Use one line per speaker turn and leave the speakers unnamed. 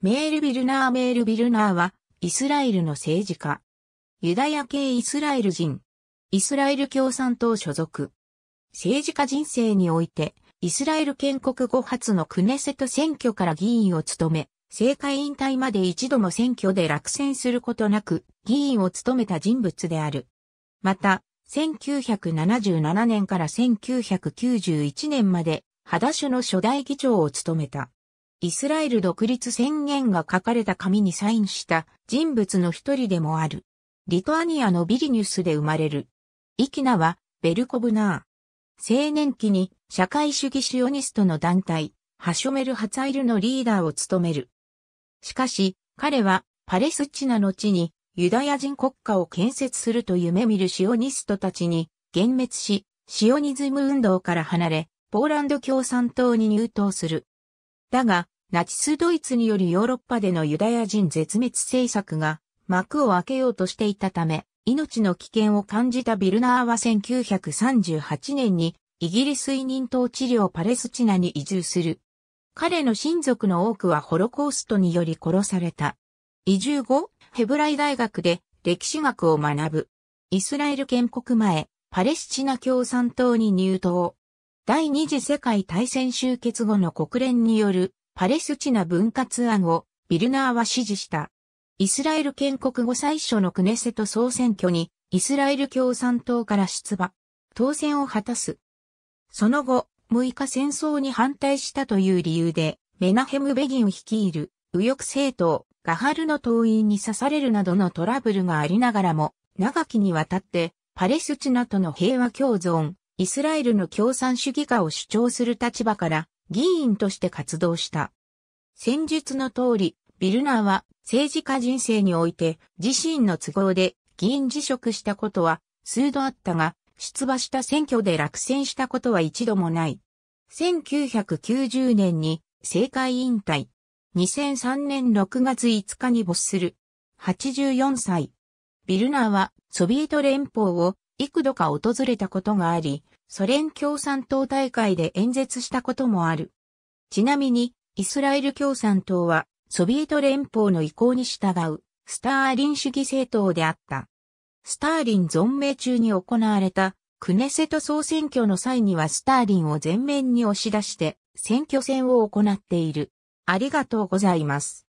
メール・ビルナー・メール・ビルナーは、イスラエルの政治家。ユダヤ系イスラエル人。イスラエル共産党所属。政治家人生において、イスラエル建国後初のクネセト選挙から議員を務め、政界引退まで一度も選挙で落選することなく、議員を務めた人物である。また、1977年から1991年まで、ハダシュの初代議長を務めた。イスラエル独立宣言が書かれた紙にサインした人物の一人でもある。リトアニアのビリニュスで生まれる。イキナはベルコブナー。青年期に社会主義シオニストの団体、ハショメル・ハツァイルのリーダーを務める。しかし、彼はパレスチナの地にユダヤ人国家を建設すると夢見るシオニストたちに幻滅し、シオニズム運動から離れ、ポーランド共産党に入党する。だが、ナチスドイツによりヨーロッパでのユダヤ人絶滅政策が幕を開けようとしていたため、命の危険を感じたビルナーは1938年にイギリス委任統治領パレスチナに移住する。彼の親族の多くはホロコーストにより殺された。移住後、ヘブライ大学で歴史学を学ぶ。イスラエル建国前、パレスチナ共産党に入党。第二次世界大戦終結後の国連によるパレスチナ分割案をビルナーは支持した。イスラエル建国後最初のクネセト総選挙にイスラエル共産党から出馬、当選を果たす。その後、6日戦争に反対したという理由で、メナヘム・ベギン率いる右翼政党、ガハルの党員に刺されるなどのトラブルがありながらも、長きにわたってパレスチナとの平和共存、イスラエルの共産主義化を主張する立場から議員として活動した。戦術の通り、ビルナーは政治家人生において自身の都合で議員辞職したことは数度あったが、出馬した選挙で落選したことは一度もない。1990年に政界引退。2003年6月5日に没する。84歳。ビルナーはソビエト連邦を幾度か訪れたことがあり、ソ連共産党大会で演説したこともある。ちなみに、イスラエル共産党は、ソビエト連邦の意向に従う、スターリン主義政党であった。スターリン存命中に行われた、クネセト総選挙の際にはスターリンを前面に押し出して、選挙戦を行っている。ありがとうございます。